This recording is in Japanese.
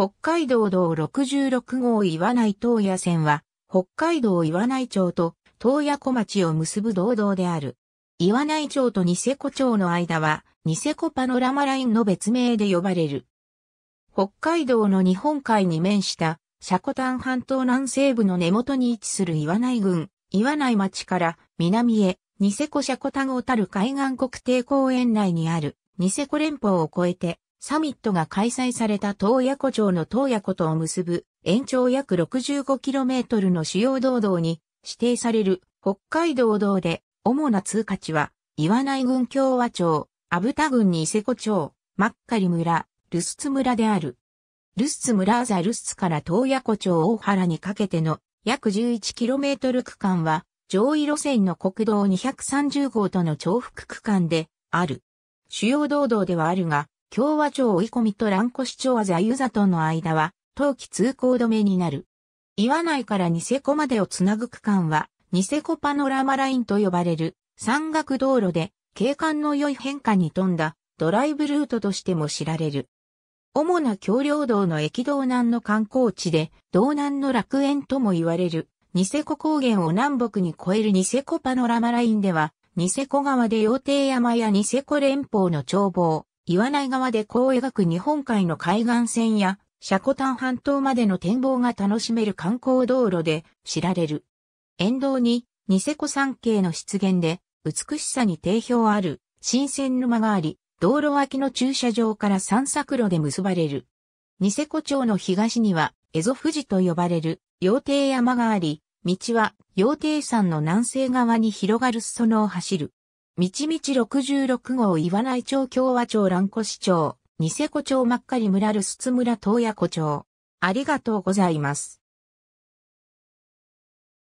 北海道道66号岩内東野線は、北海道岩内町と東野小町を結ぶ道道である。岩内町とニセコ町の間は、ニセコパノラマラインの別名で呼ばれる。北海道の日本海に面した、シャコタン半島南西部の根元に位置する岩内郡、岩内町から南へ、ニセコシャコタゴたる海岸国定公園内にある、ニセコ連邦を越えて、サミットが開催された東野湖町の東野湖とを結ぶ延長約 65km の主要道道に指定される北海道道で主な通過地は岩内郡共和町、阿武田郡に伊勢湖町、マッカリ村、ルスツ村である。ルスツ村アザルスツから東野湖町大原にかけての約 11km 区間は上位路線の国道230号との重複区間である。主要道道ではあるが、共和町追い込みと蘭越町あざ湯との間は、冬季通行止めになる。岩内からニセコまでをつなぐ区間は、ニセコパノラマラインと呼ばれる山岳道路で、景観の良い変化に富んだドライブルートとしても知られる。主な橋梁道の駅道南の観光地で、道南の楽園とも言われる、ニセコ高原を南北に越えるニセコパノラマラインでは、ニセコ川で羊亭山やニセコ連峰の眺望、岩内側で弧を描く日本海の海岸線や、シャコタン半島までの展望が楽しめる観光道路で知られる。沿道に、ニセコ山系の湿原で、美しさに定評ある、新鮮沼があり、道路脇の駐車場から散策路で結ばれる。ニセコ町の東には、蝦夷富士と呼ばれる、羊蹄山があり、道は、羊蹄山の南西側に広がる裾野を走る。みちみち66号岩内町共和町蘭越町、ニセコ町真っ赤に村る寿村東野古町。ありがとうございます。